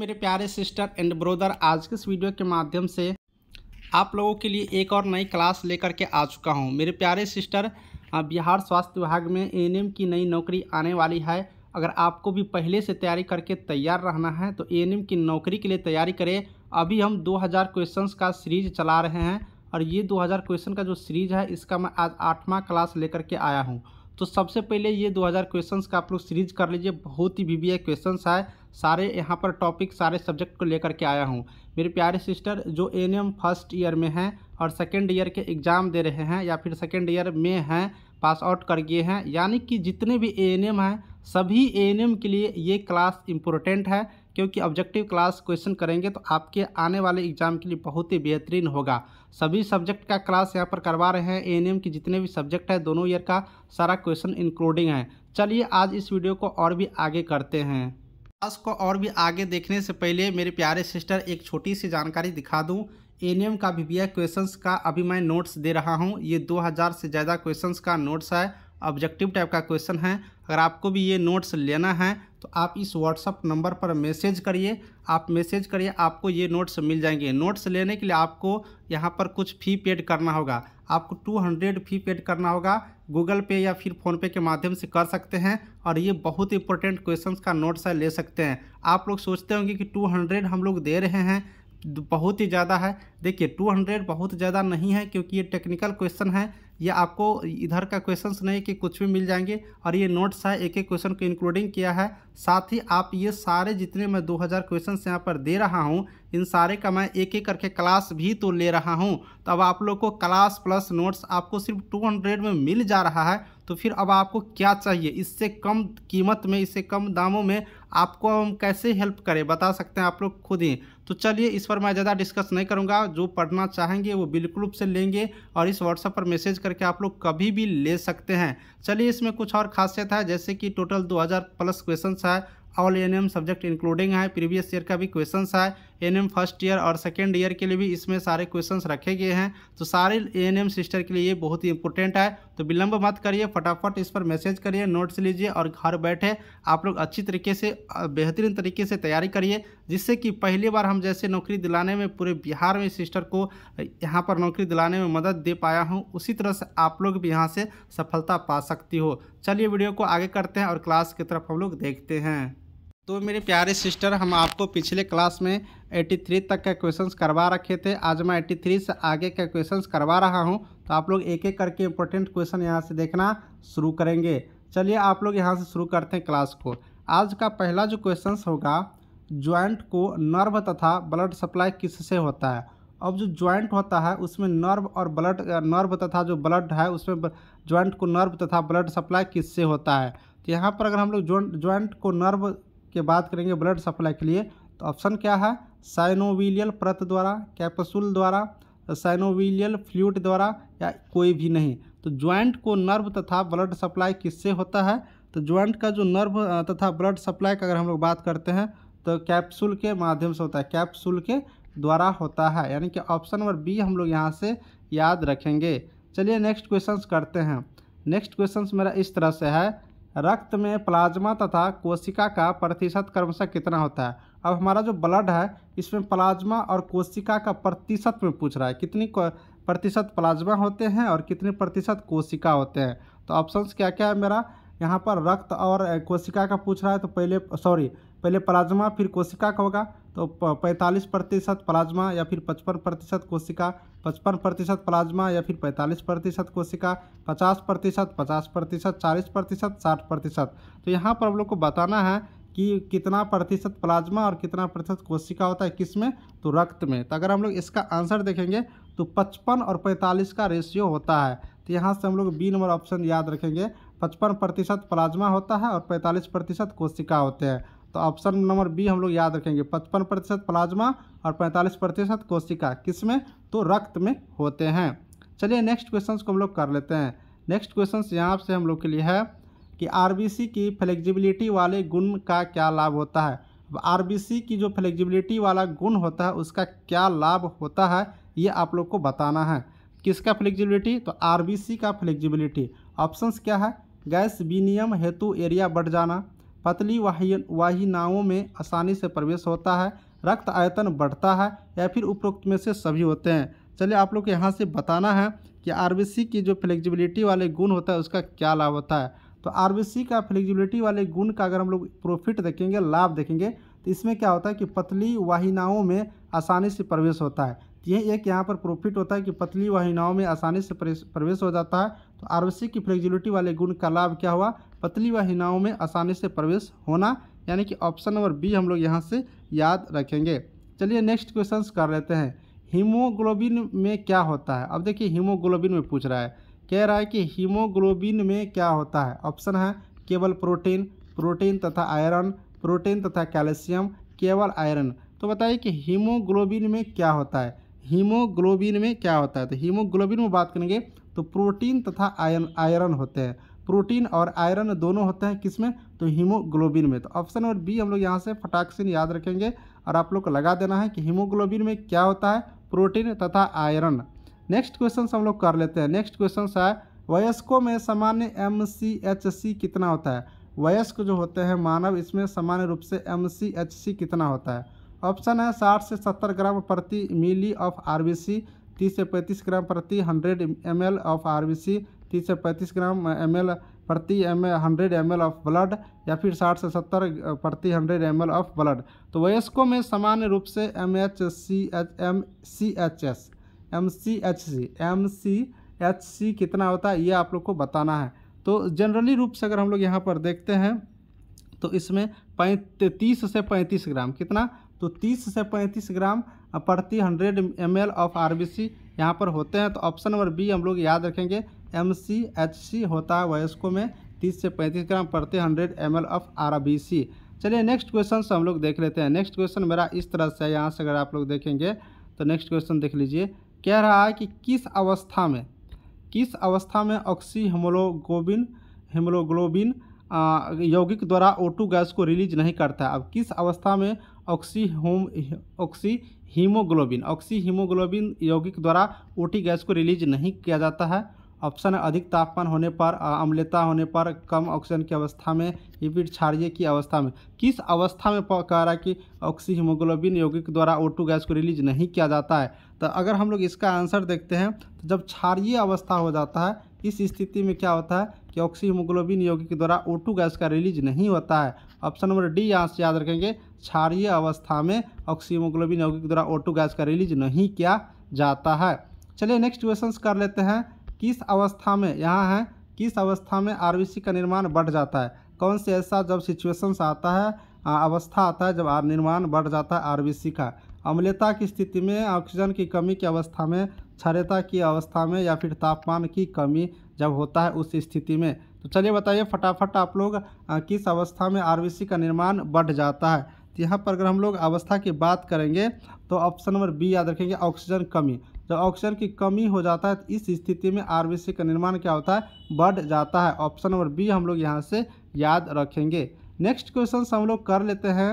मेरे प्यारे sister and brother आज के इस वीडियो के माध्यम से आप लोगों के लिए एक और नई क्लास लेकर के आ चुका हूं मेरे प्यारे सिस्टर बिहार स्वास्थ्य विभाग में एएनएम की नई नौकरी आने वाली है अगर आपको भी पहले से तैयारी करके तैयार रहना है तो एएनएम की नौकरी के लिए तैयारी करें अभी हम 2000 क्वेश्चंस का सीरीज चला रहे हैं और ये 2000 क्वेश्चन का जो सीरीज है इसका मैं आज आठवां क्लास लेकर के आया हूँ तो सबसे पहले ये 2000 क्वेश्चंस का आप लोग सीरीज कर लीजिए बहुत ही वीवीआई क्वेश्चंस आए सारे यहाँ पर टॉपिक सारे सब्जेक्ट को लेकर के आया हूँ मेरे प्यारे सिस्टर जो एन फर्स्ट ईयर में हैं और सेकेंड ईयर के एग्ज़ाम दे रहे हैं या फिर सेकेंड ईयर में हैं पास आउट कर गए हैं यानी कि जितने भी ए एन एम हैं सभी ए एन एम के लिए ये क्लास इम्पोर्टेंट है क्योंकि ऑब्जेक्टिव क्लास क्वेश्चन करेंगे तो आपके आने वाले एग्ज़ाम के लिए बहुत ही बेहतरीन होगा सभी सब्जेक्ट का क्लास यहाँ पर करवा रहे हैं एम की जितने भी सब्जेक्ट है दोनों ईयर का सारा क्वेश्चन इंक्लूडिंग है चलिए आज इस वीडियो को और भी आगे करते हैं क्लास को और भी आगे देखने से पहले मेरे प्यारे सिस्टर एक छोटी सी जानकारी दिखा दूँ एन का वी क्वेश्चन का अभी मैं नोट्स दे रहा हूँ ये हज़ार से ज़्यादा क्वेश्चन का नोट्स है ऑब्जेक्टिव टाइप का क्वेश्चन है अगर आपको भी ये नोट्स लेना है तो आप इस व्हाट्सअप नंबर पर मैसेज करिए आप मैसेज करिए आपको ये नोट्स मिल जाएंगे नोट्स लेने के लिए आपको यहाँ पर कुछ फ़ी पेड करना होगा आपको टू हंड्रेड फ़ी पेड करना होगा गूगल पे या फिर फ़ोनपे के माध्यम से कर सकते हैं और ये बहुत इंपॉर्टेंट क्वेश्चंस का नोट्स है ले सकते हैं आप लोग सोचते होंगे कि टू हंड्रेड हम लोग दे रहे हैं बहुत ही ज़्यादा है देखिए 200 बहुत ज़्यादा नहीं है क्योंकि ये टेक्निकल क्वेश्चन है ये आपको इधर का क्वेश्चंस नहीं कि कुछ भी मिल जाएंगे और ये नोट्स है एक एक क्वेश्चन को इंक्लूडिंग किया है साथ ही आप ये सारे जितने मैं 2000 क्वेश्चन यहाँ पर दे रहा हूँ इन सारे का मैं एक एक करके क्लास भी तो ले रहा हूँ तो अब आप लोग को क्लास प्लस नोट्स आपको सिर्फ 200 में मिल जा रहा है तो फिर अब आपको क्या चाहिए इससे कम कीमत में इससे कम दामों में आपको हम कैसे हेल्प करें बता सकते हैं आप लोग खुद ही तो चलिए इस पर मैं ज़्यादा डिस्कस नहीं करूँगा जो पढ़ना चाहेंगे वो बिल्कुल से लेंगे और इस व्हाट्सएप पर मैसेज करके आप लोग कभी भी ले सकते हैं चलिए इसमें कुछ और खासियत है जैसे कि टोटल दो प्लस क्वेश्चन है all N M subject including है प्रीवियस ईयर का भी क्वेश्चन है एन फर्स्ट ईयर और सेकेंड ईयर के लिए भी इसमें सारे क्वेश्चन रखे गए हैं तो सारे एन सिस्टर के लिए ये बहुत ही इंपॉर्टेंट है तो विलंब मत करिए फटाफट इस पर मैसेज करिए नोट्स लीजिए और घर बैठे आप लोग अच्छी तरीके से बेहतरीन तरीके से तैयारी करिए जिससे कि पहली बार हम जैसे नौकरी दिलाने में पूरे बिहार में सिस्टर को यहाँ पर नौकरी दिलाने में मदद दे पाया हूँ उसी तरह से आप लोग भी यहाँ से सफलता पा सकती हो चलिए वीडियो को आगे करते हैं और क्लास की तरफ हम लोग देखते हैं तो मेरे प्यारे सिस्टर हम आपको पिछले क्लास में 83 तक का क्वेश्चंस करवा रखे थे आज मैं 83 से आगे के क्वेश्चंस करवा रहा हूं तो आप लोग एक एक करके इंपॉर्टेंट क्वेश्चन यहां से देखना शुरू करेंगे चलिए आप लोग यहां से शुरू करते हैं क्लास को आज का पहला जो क्वेश्चन होगा ज्वाइंट को नर्व तथा ब्लड सप्लाई किससे होता है अब जो ज्वाइंट होता है उसमें नर्व और ब्लड नर्व तथा जो ब्लड है उसमें ज्वाइंट को नर्व तथा ब्लड सप्लाई किससे होता है तो यहाँ पर अगर हम लोग ज्वाइंट को नर्व के बात करेंगे ब्लड सप्लाई के लिए तो ऑप्शन क्या है साइनोविलियल प्रत द्वारा कैप्सूल द्वारा साइनोविलियल फ्लूट द्वारा या कोई भी नहीं तो ज्वाइंट को नर्व तथा ब्लड सप्लाई किससे होता है तो ज्वाइंट का जो नर्व तथा ब्लड सप्लाई का अगर हम लोग बात करते हैं तो कैप्सूल के माध्यम से होता है कैप्सूल के द्वारा होता है यानी कि ऑप्शन नंबर बी हम लोग यहाँ से याद रखेंगे चलिए नेक्स्ट क्वेश्चन करते हैं नेक्स्ट क्वेश्चन मेरा इस तरह से है रक्त में प्लाज्मा तथा कोशिका का प्रतिशत क्रमशः कितना होता है अब हमारा जो ब्लड है इसमें प्लाज्मा और कोशिका का प्रतिशत में पूछ रहा है कितनी प्रतिशत प्लाज्मा होते हैं और कितने प्रतिशत कोशिका होते हैं तो ऑप्शंस क्या क्या है मेरा यहाँ पर रक्त और कोशिका का पूछ रहा है तो पहले सॉरी पहले प्लाज्मा फिर कोशिका का होगा तो पैंतालीस प्रतिशत प्लाज्मा या फिर पचपन प्रतिशत कोशिका पचपन प्रतिशत प्लाज्मा या फिर पैंतालीस प्रतिशत कोशिका पचास प्रतिशत पचास प्रतिशत चालीस प्रतिशत साठ प्रतिशत तो यहाँ पर हम लोग को बताना है कि कितना प्रतिशत प्लाज्मा और कितना प्रतिशत कोशिका होता है किस में तो रक्त में तो अगर हम लोग इसका आंसर देखेंगे तो पचपन और पैंतालीस का रेशियो होता है तो यहाँ से हम लोग बी नंबर ऑप्शन याद रखेंगे पचपन प्रतिशत प्लाज्मा होता है और पैंतालीस प्रतिशत कोशिका होते हैं तो ऑप्शन नंबर बी हम लोग याद रखेंगे पचपन प्रतिशत प्लाज्मा और पैंतालीस प्रतिशत कोशिका किस में तो रक्त में होते हैं चलिए नेक्स्ट क्वेश्चन को हम लोग कर लेते हैं नेक्स्ट क्वेश्चन यहाँ से हम लोग के लिए है कि आर की फ्लेक्जिबिलिटी वाले गुण का क्या लाभ होता है आर की जो फ्लेक्जिबिलिटी वाला गुण होता है उसका क्या लाभ होता है ये आप लोग को बताना है किसका फ्लेक्जिबिलिटी तो आर का फ्लेक्जिबिलिटी ऑप्शंस क्या है गैस विनियम हेतु एरिया बढ़ जाना पतली वाहि वाहिनाओं में आसानी से प्रवेश होता है रक्त आयतन बढ़ता है या फिर उपरोक्त में से सभी होते हैं चलिए आप लोग को यहाँ से बताना है कि आर की जो फ्लेक्सिबिलिटी वाले गुण होता है उसका क्या लाभ होता है तो आर का फ्लेक्सिबिलिटी वाले गुण का अगर हम लोग प्रॉफिट देखेंगे लाभ देखेंगे तो इसमें क्या होता है कि पतली वाहिनाओं में आसानी से प्रवेश होता है तो ये एक यहाँ पर प्रॉफिट होता है कि पतली वाहिनाओं में आसानी से प्रवेश हो जाता है तो आर की फ्लेक्सिबिलिटी वाले गुण का लाभ क्या हुआ पतली वाहिनाओं में आसानी से प्रवेश होना यानी कि ऑप्शन नंबर बी हम लोग यहाँ से याद रखेंगे चलिए नेक्स्ट क्वेश्चन कर लेते हैं हीमोग्लोबिन में क्या होता है अब देखिए हीमोग्लोबिन में पूछ रहा है कह रहा है कि हीमोग्लोबिन में क्या होता है ऑप्शन है केवल प्रोटीन प्रोटीन तथा आयरन प्रोटीन तथा कैल्शियम केवल आयरन तो बताइए कि हीमोग्लोबिन में क्या होता है हीमोग्लोबिन में क्या होता है तो हीमोग्लोबिन में बात करेंगे तो प्रोटीन तथा आयरन आयरन होते हैं प्रोटीन और आयरन दोनों होते हैं किसमें तो हीमोग्लोबिन में तो ऑप्शन नंबर बी हम लोग यहाँ से फटाक्सिन याद रखेंगे और आप लोग को लगा देना है कि हीमोग्लोबिन में क्या होता है प्रोटीन तथा आयरन नेक्स्ट क्वेश्चन हम लोग कर लेते हैं नेक्स्ट क्वेश्चन है वयस्कों में सामान्य एम कितना होता है वयस्क जो होते हैं मानव इसमें सामान्य रूप से एम कितना होता है ऑप्शन है 60 से 70 ग्राम प्रति मिली ऑफ आर 30 से 35 ग्राम प्रति 100 एम ऑफ आर तीस से पैंतीस ग्राम एम एल प्रति M hundred M of blood या फिर साठ से सत्तर प्रति हंड्रेड एम ऑफ ब्लड तो वयस्कों में सामान्य रूप से M H C H M C H S M C H C M C H C कितना होता है ये आप लोग को बताना है तो जनरली रूप से अगर हम लोग यहाँ पर देखते हैं तो इसमें पैंतीस से पैंतीस ग्राम कितना तो तीस से पैंतीस ग्राम प्रति hundred M of R B C यहाँ पर होते हैं तो ऑप्शन नंबर बी हम लोग याद रखेंगे एम सी एच सी होता है वयस्कों में तीस से पैंतीस ग्राम प्रति hundred M L of R B C चलिए नेक्स्ट क्वेश्चन हम लोग देख लेते हैं नेक्स्ट क्वेश्चन मेरा इस तरह से है यहाँ से अगर आप लोग देखेंगे तो नेक्स्ट क्वेश्चन देख लीजिए कह रहा है कि किस अवस्था में किस अवस्था में ऑक्सी हेमोग्लोबिन हेमोग्लोबिन यौगिक द्वारा ओटू गैस को रिलीज नहीं करता है अब किस अवस्था में ऑक्सी होम ऑक्सी हीमोग्लोबिन ऑक्सी हीमोग्लोबिन यौगिक द्वारा ओटी गैस को रिलीज नहीं किया जाता है ऑप्शन अधिक तापमान होने पर अम्लता होने पर कम ऑक्सीजन की अवस्था में लिपिड क्षारिय की अवस्था में किस अवस्था में कह रहा है कि ऑक्सी हीमोग्लोबिन यौगिक द्वारा ओ गैस को रिलीज नहीं किया जाता है तो अगर हम लोग इसका आंसर देखते हैं तो जब क्षारिय अवस्था हो जाता है इस स्थिति में क्या होता है कि ऑक्सीहीमोग्लोबिन यौगिक के द्वारा ओ गैस का रिलीज नहीं होता है ऑप्शन नंबर डी यहाँ से याद रखेंगे क्षारीय अवस्था में ऑक्सीहीमोग्लोबिन यौगिक के द्वारा ओ गैस का रिलीज नहीं किया जाता है चलिए नेक्स्ट क्वेश्चन कर लेते हैं किस अवस्था में यहाँ है किस अवस्था में आर का निर्माण बढ़ जाता है कौन से ऐसा जब सिचुएसन्स आता है अवस्था आता है जब निर्माण बढ़ जाता है आर का अम्लता की स्थिति में ऑक्सीजन की कमी की अवस्था में क्षरता की अवस्था में या फिर तापमान की कमी जब होता है उस स्थिति में तो चलिए बताइए फटाफट आप लोग किस अवस्था में आर का निर्माण बढ़ जाता है तो यहाँ पर अगर हम लोग अवस्था की बात करेंगे तो ऑप्शन नंबर बी याद रखेंगे ऑक्सीजन कमी जब ऑक्सीजन की कमी हो जाता है तो इस स्थिति में आर का निर्माण क्या होता है बढ़ जाता है ऑप्शन नंबर बी हम लोग यहाँ से याद रखेंगे नेक्स्ट क्वेश्चन हम लोग कर लेते हैं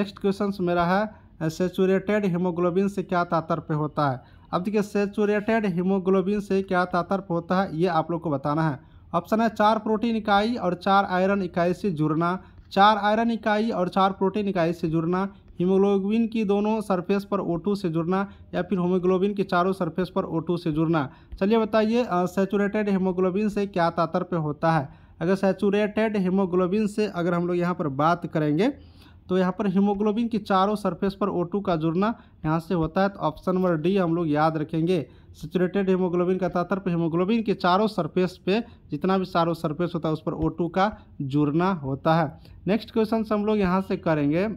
नेक्स्ट क्वेश्चन मेरा है सेचूरेटेड हीमोग्लोबिन से क्या तात्पर्य होता है अब देखिए सेचुरेटेड हीमोग्लोबिन से क्या तात्पर्य होता है ये आप लोग को बताना है ऑप्शन है चार प्रोटीन इकाई और चार आयरन इकाई से जुड़ना चार आयरन इकाई और चार प्रोटीन इकाई से जुड़ना हीमोग्लोबिन की दोनों सरफेस पर O2 से जुड़ना या फिर होमोग्लोबिन की चारों सरफेस पर O2 से जुड़ना चलिए बताइए सेचुरेटेड हीमोग्लोबिन से क्या तात्पर्य होता है अगर सेचुरेटेड हीमोग्लोबिन से अगर हम लोग यहाँ पर बात करेंगे तो यहाँ पर हीमोग्लोबिन की चारों सरफेस पर ओ का जुड़ना यहाँ से होता है तो ऑप्शन नंबर डी हम लोग याद रखेंगे सेचुरेटेड हीमोग्लोबिन का पर हीमोग्लोबिन के चारों सरफेस पे जितना भी चारों सरफेस होता है उस पर ओ का जुड़ना होता है नेक्स्ट क्वेश्चन हम लोग यहाँ से करेंगे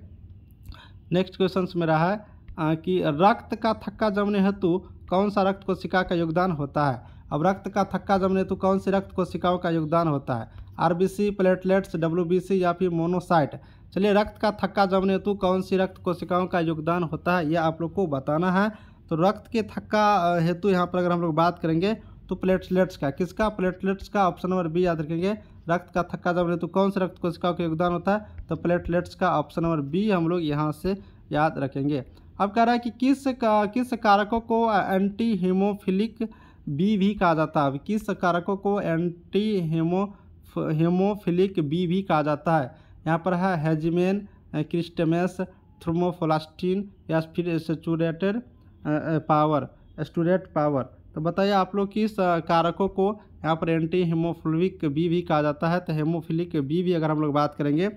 नेक्स्ट क्वेश्चन मेरा है कि रक्त का थक्का जमने हेतु कौन सा रक्त कोशिका का योगदान होता है अब रक्त का थक्का जमने हेतु कौन सी रक्त कोशिकाओं का योगदान होता है आर प्लेटलेट्स डब्ल्यू या फिर मोनोसाइट चलिए रक्त का थक्का जमने हेतु कौन सी रक्त कोशिकाओं का योगदान होता है यह आप लोग को बताना है तो रक्त के थक्का हेतु यहाँ पर अगर हम लोग बात करेंगे तो प्लेटलेट्स का किसका प्लेटलेट्स का ऑप्शन नंबर बी याद रखेंगे रक्त का थक्का जमने हेतु कौन से रक्त कोशिकाओं का योगदान होता है तो प्लेटलेट्स का ऑप्शन नंबर बी हम लोग यहाँ से याद रखेंगे अब कह रहा है कि किस का, किस कारकों को एंटी हीमोफिलिक बी भी कहा जाता है किस कारकों को एंटी हेमो हेमोफिलिक बी भी कहा जाता है यहाँ पर है हेजमेन क्रिस्टमेस थ्रोमोफोलास्टीन या फिर सेचूरेटेड पावर स्टूडेट पावर तो बताइए आप लोग किस कारकों को यहाँ पर एंटी हेमोफिलिक बी भी कहा जाता है तो हेमोफिलिक बी भी अगर हम लोग बात करेंगे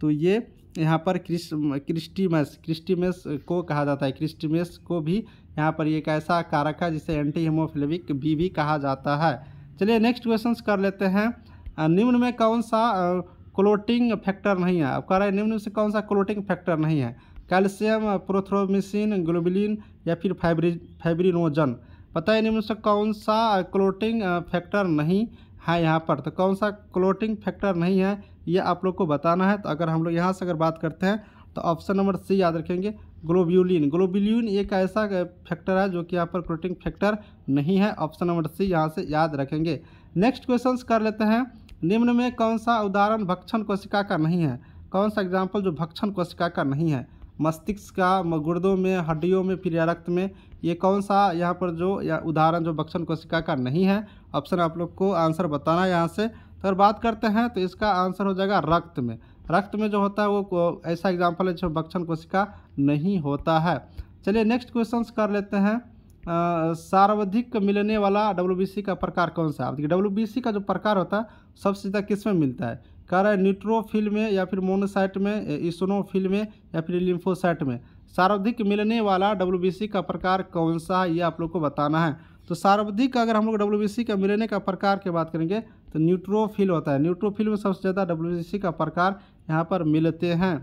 तो ये यहाँ पर क्रिस क्रिस्टीमस क्रिस्टीमस को कहा जाता है क्रिस्टीमस को भी यहाँ पर एक ऐसा कारक है जिसे एंटी हेमोफिलिक बी भी कहा जाता है चलिए नेक्स्ट क्वेश्चन कर लेते हैं निम्न में कौन सा क्लोटिंग फैक्टर नहीं है अब कह रहा है निम्न से कौन सा क्लोटिंग फैक्टर नहीं है कैल्शियम प्रोथ्रोमिसिन ग्लोबिलिन या फिर फाइब्री फाइब्रिनोजन पता है निम्न से कौन सा क्लोटिंग फैक्टर नहीं है यहाँ पर तो कौन सा क्लोटिंग फैक्टर नहीं है ये आप लोग को बताना है तो अगर हम लोग यहाँ से अगर बात करते हैं तो ऑप्शन नंबर सी याद रखेंगे ग्लोब्यूलिन ग्लोब्यूलिन एक ऐसा फैक्टर है जो कि यहाँ पर क्लोटिंग फैक्टर नहीं है ऑप्शन नंबर सी यहाँ से याद रखेंगे नेक्स्ट क्वेश्चंस कर लेते हैं निम्न में कौन सा उदाहरण भक्षण कोशिका का नहीं है कौन सा एग्जाम्पल जो भक्षण कोशिका का नहीं है मस्तिष्क का गुर्दों में हड्डियों में फिर रक्त में ये कौन सा यहाँ पर जो या उदाहरण जो भक्षण कोशिका का नहीं है ऑप्शन आप लोग को आंसर बताना यहाँ से तो अगर बात करते हैं तो इसका आंसर हो जाएगा रक्त में रक्त में जो होता है वो ऐसा एग्जाम्पल है जो भक्षण कोशिका नहीं होता है चलिए नेक्स्ट क्वेश्चन कर लेते हैं सर्वाधिक मिलने वाला डब्ल्यू का प्रकार कौन सा है देखिए डब्ल्यू का जो प्रकार होता है सबसे ज़्यादा किस में मिलता है कह रहा है न्यूट्रोफिल में या फिर मोनोसाइट में इसनोफिल में या फिर लिम्फोसाइट में सर्वाधिक मिलने वाला डब्ल्यू का प्रकार कौन सा है ये आप लोग को बताना है तो सर्वाधिक अगर हम लोग डब्ल्यू का मिलने का प्रकार की बात करेंगे तो न्यूट्रोफिल होता है न्यूट्रोफिल में सबसे ज़्यादा डब्ल्यू का प्रकार यहाँ पर मिलते हैं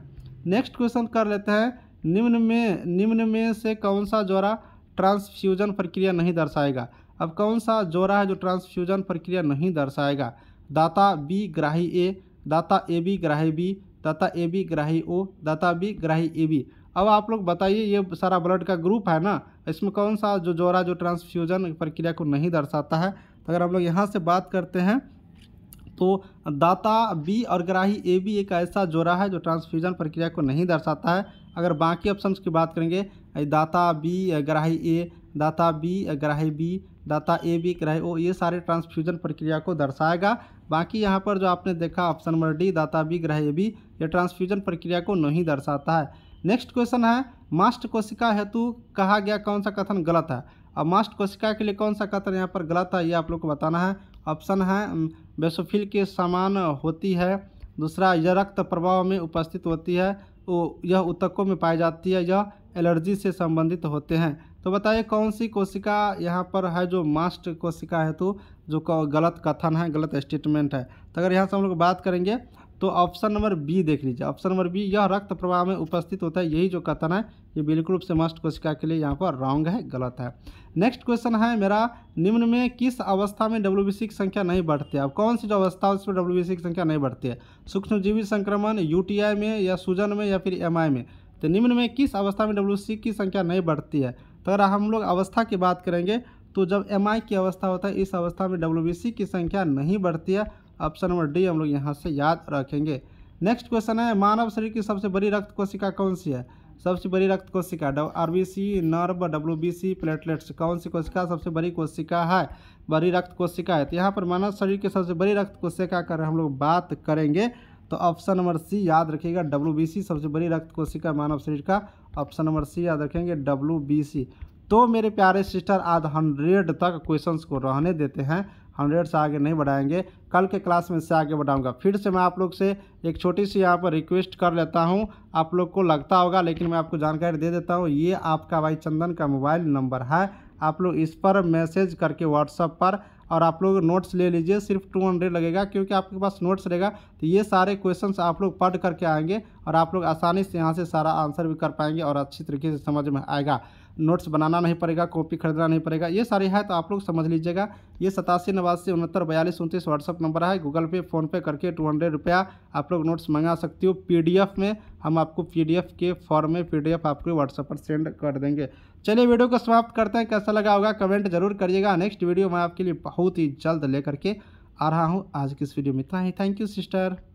नेक्स्ट क्वेश्चन कर लेते हैं निम्न में निम्न में से कौन सा ज्वारा ट्रांसफ्यूजन प्रक्रिया नहीं दर्शाएगा अब कौन सा जोड़ा है जो ट्रांसफ्यूजन प्रक्रिया नहीं दर्शाएगा दाता बी ग्राही ए दाता ए बी ग्राही बी दाता ए बी ग्राही ओ दाता बी ग्राही ए बी अब आप लोग बताइए ये सारा ब्लड का ग्रुप है ना इसमें कौन सा जो जोड़ा जो ट्रांसफ्यूजन प्रक्रिया को नहीं दर्शाता है तो अगर हम लोग यहाँ से बात करते हैं तो दाता बी और ग्राही ए बी एक ऐसा जोड़ा है जो ट्रांसफ्यूजन प्रक्रिया को नहीं दर्शाता है अगर बाकी ऑप्शन की बात करेंगे दाता बी ग्राही ए दाता बी ग्राही बी दाता ए बी ग्राही ओ ये सारे ट्रांसफ्यूजन प्रक्रिया को दर्शाएगा बाकी यहाँ पर जो आपने देखा ऑप्शन नंबर डी दाता बी ग्राही ए बी ये ट्रांसफ्यूजन प्रक्रिया को नहीं दर्शाता है नेक्स्ट क्वेश्चन है मास्ट कोशिका हेतु कहा गया कौन सा कथन गलत है अब मास्ट कोशिका के लिए कौन सा कथन यहाँ पर गलत है ये आप लोग को बताना है ऑप्शन है बेसोफिल के समान होती है दूसरा यह रक्त प्रभाव में उपस्थित होती है यह उतकों में पाई जाती है यह एलर्जी से संबंधित होते हैं तो बताइए कौन सी कोशिका यहाँ पर है जो मास्ट कोशिका हेतु जो गलत कथन है गलत स्टेटमेंट है तो अगर यहाँ से हम लोग बात करेंगे तो ऑप्शन नंबर बी देख लीजिए ऑप्शन नंबर बी यह रक्त प्रवाह में उपस्थित होता है यही जो कथन है ये बिल्कुल रूप से मस्ट कोशिका के लिए यहाँ पर रॉन्ग है गलत है नेक्स्ट क्वेश्चन है मेरा निम्न में किस अवस्था में डब्ल्यू की संख्या नहीं बढ़ती है अब कौन सी जो अवस्था है उसमें डब्ल्यू की संख्या नहीं बढ़ती है सूक्ष्मजीवी संक्रमण यू में या सूजन में या फिर एम में तो निम्न में किस अवस्था में डब्ल्यू की संख्या नहीं बढ़ती है तो अगर हम लोग अवस्था की बात करेंगे तो जब एम की अवस्था होता है इस अवस्था में डब्ल्यू की संख्या नहीं बढ़ती है ऑप्शन नंबर डी हम लोग यहाँ से याद रखेंगे नेक्स्ट क्वेश्चन है मानव शरीर की सबसे बड़ी रक्त कोशिका कौन सी है सबसे बड़ी रक्त कोशिका R B C nerve W B C platelets कौन सी कोशिका सबसे बड़ी कोशिका है बड़ी रक्त कोशिका है तो यहाँ पर मानव शरीर की सबसे बड़ी रक्त कोशिका कर हम लोग बात करेंगे तो ऑप्शन नंबर सी याद रखिएगा डब्ल्यू बी सी सबसे बड़ी रक्त कोशिका मानव शरीर का ऑप्शन नंबर सी याद रखेंगे डब्ल्यू बी सी तो मेरे प्यारे सिस्टर आज हंड्रेड तक क्वेश्चंस को रहने देते हैं हंड्रेड से आगे नहीं बढ़ाएंगे कल के क्लास में से आगे बढ़ाऊंगा फिर से मैं आप लोग से एक छोटी सी यहाँ पर रिक्वेस्ट कर लेता हूँ आप लोग को लगता होगा लेकिन मैं आपको जानकारी दे देता हूँ ये आपका भाई चंदन का मोबाइल नंबर है आप लोग इस पर मैसेज करके व्हाट्सअप पर और आप लोग नोट्स ले लीजिए सिर्फ टू हंड्रेड लगेगा क्योंकि आपके पास नोट्स रहेगा तो ये सारे क्वेश्चंस आप लोग पढ़ करके आएंगे और आप लोग आसानी से यहाँ से सारा आंसर भी कर पाएंगे और अच्छी तरीके से समझ में आएगा नोट्स बनाना नहीं पड़ेगा कॉपी खरीदना नहीं पड़ेगा ये सारी है तो आप लोग समझ लीजिएगा ये सतासी नवासी उनहत्तर बयालीस उनतीस व्हाट्सअप नंबर है गूगल पे फ़ोनपे करके टू हंड्रेड रुपया आप लोग नोट्स मंगा सकती हो पीडीएफ में हम आपको पीडीएफ के फॉर्म में पीडीएफ आपको व्हाट्सएप पर सेंड कर देंगे चलिए वीडियो को समाप्त करते हैं कैसा लगा होगा कमेंट जरूर करिएगा नेक्स्ट वीडियो मैं आपके लिए बहुत ही जल्द लेकर के आ रहा हूँ आज की इस वीडियो में इतना ही थैंक यू सिस्टर